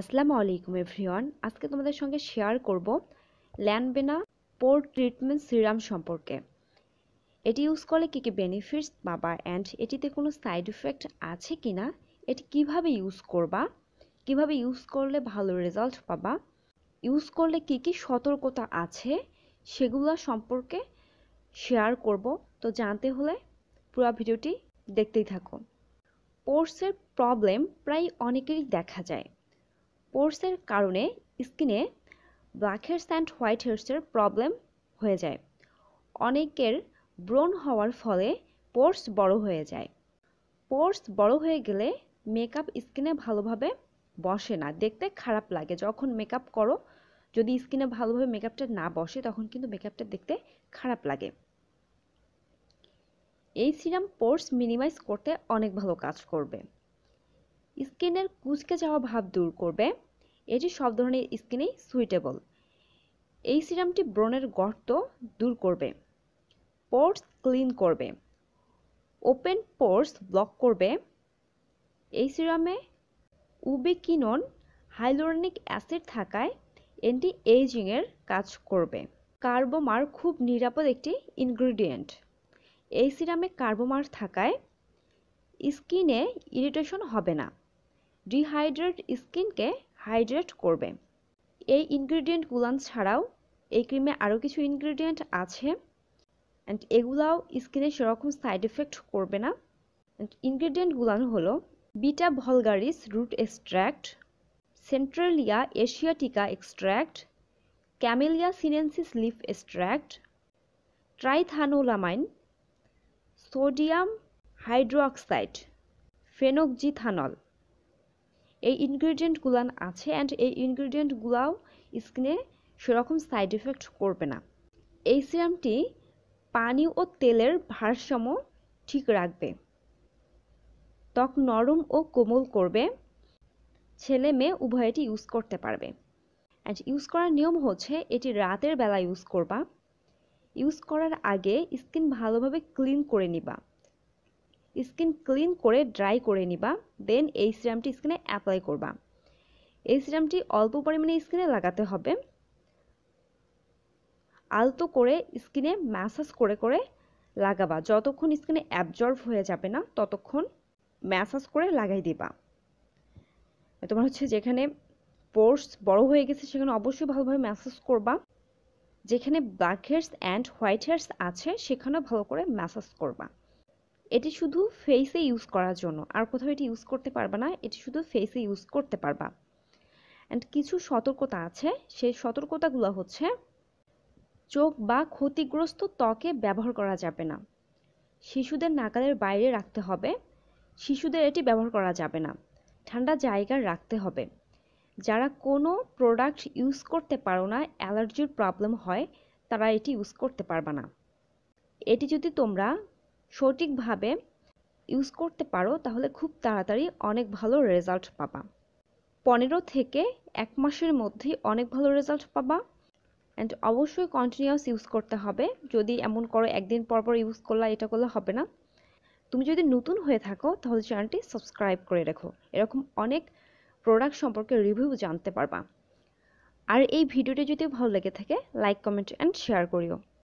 আসসালামু আলাইকুম এভরিওয়ান আজকে তোমাদের সঙ্গে শেয়ার করব ল্যানবেনা পোর ট্রিটমেন্ট সিরাম সম্পর্কে এটি ইউজ করলে কী কী বেনিফিটস পাবা অ্যান্ড এটিতে কোনো সাইড ইফেক্ট আছে কি না এটি কিভাবে ইউজ করবা কিভাবে ইউজ করলে ভালো রেজাল্ট পাবা ইউজ করলে কি কি সতর্কতা আছে সেগুলো সম্পর্কে শেয়ার করব তো জানতে হলে পুরো ভিডিওটি দেখতেই থাকো পোর্সের প্রবলেম প্রায় অনেকেরই দেখা যায় পোর্সের কারণে স্কিনে ব্ল্যাক হেডস অ্যান্ড হোয়াইট হেডসের প্রবলেম হয়ে যায় অনেকের ব্রণ হওয়ার ফলে পোর্স বড় হয়ে যায় পোর্স বড় হয়ে গেলে মেকআপ স্কিনে ভালোভাবে বসে না দেখতে খারাপ লাগে যখন মেকআপ করো যদি স্কিনে ভালোভাবে মেকআপটা না বসে তখন কিন্তু মেকআপটা দেখতে খারাপ লাগে এই সিরাম পোর্স মিনিমাইজ করতে অনেক ভালো কাজ করবে স্কিনের কুচকে যাওয়া ভাব দূর করবে এটি সব ধরনের স্কিনেই সুইটেবল এই সিরামটি ব্রণের গর্ত দূর করবে পোর্স ক্লিন করবে ওপেন পোর্স ব্লক করবে এই সিরামে উবেকিনন হাইলোরনিক অ্যাসিড থাকায় অ্যান্টি এইজিংয়ের কাজ করবে কার্বোমার খুব নিরাপদ একটি ইনগ্রিডিয়েন্ট এই সিরামে কার্বোমার থাকায় স্কিনে ইরিটেশন হবে না ডিহাইড্রেট স্কিনকে হাইড্রেট করবে এই গুলান ছাড়াও এই ক্রিমে আরও কিছু ইনগ্রিডিয়েন্ট আছে অ্যান্ড এগুলাও স্কিনে সেরকম সাইড এফেক্ট করবে না অ্যান্ড ইনগ্রিডিয়েন্টগুলান হলো beta vulgaris root extract centella asiatica extract camellia sinensis leaf extract triethanolamine sodium hydroxide phenoxyethanol এই ইনগ্রিডিয়েন্টগুলান আছে অ্যান্ড এই ইনগ্রিডিয়েন্টগুলাও স্কিনে সেরকম সাইড এফেক্ট করবে না এই সিরামটি পানি ও তেলের ভারসাম্য ঠিক রাখবে ত্বক নরম ও কোমল করবে ছেলে মেয়ে উভয়টি ইউজ করতে পারবে অ্যান্ড ইউজ করার নিয়ম হচ্ছে এটি রাতের বেলা ইউজ করবা ইউজ করার আগে স্কিন ভালোভাবে ক্লিন করে নিবা স্কিন ক্লিন করে ড্রাই করে নিবা দেন এই সিরামটি স্কিনে অ্যাপ্লাই করবা এই সিরামটি অল্প পরিমাণে স্কিনে লাগাতে হবে আলতো করে স্কিনে ম্যাসাজ করে করে লাগাবা যতক্ষণ স্কিনে অ্যাবজর্ব হয়ে যাবে না ততক্ষণ ম্যাসাজ করে লাগাই দিবা তোমার হচ্ছে যেখানে পোর্স বড় হয়ে গেছে সেখানে অবশ্যই ভালোভাবে ম্যাসাজ করবা যেখানে black hairs and white hairs আছে সেখানেও ভালো করে ম্যাসাজ করবা এটি শুধু ফেসে ইউজ করার জন্য আর কোথাও এটি ইউজ করতে পারবা না এটি শুধু ফেসে ইউজ করতে পারবা অ্যান্ড কিছু সতর্কতা আছে সেই সতর্কতাগুলো হচ্ছে চোখ বা ক্ষতিগ্রস্ত ত্বকে ব্যবহার করা যাবে না শিশুদের নাকালের বাইরে রাখতে হবে শিশুদের এটি ব্যবহার করা যাবে না ঠান্ডা জায়গায় রাখতে হবে যারা কোনো প্রোডাক্ট ইউজ করতে পারো না অ্যালার্জির প্রবলেম হয় তারা এটি ইউজ করতে পারবা না এটি যদি তোমরা সঠিকভাবে ইউজ করতে পারো তাহলে খুব তাড়াতাড়ি অনেক ভালো রেজাল্ট পাবা পনেরো থেকে এক মাসের মধ্যেই অনেক ভালো রেজাল্ট পাবা অ্যান্ড অবশ্যই কন্টিনিউয়াস ইউজ করতে হবে যদি এমন করো একদিন পর পর ইউজ করলা এটা করলে হবে না তুমি যদি নতুন হয়ে থাকো তাহলে চ্যানেলটি সাবস্ক্রাইব করে রেখো এরকম অনেক প্রোডাক্ট সম্পর্কে রিভিউ জানতে পারবা আর এই ভিডিওটি যদি ভালো লেগে থাকে লাইক কমেন্ট অ্যান্ড শেয়ার করিও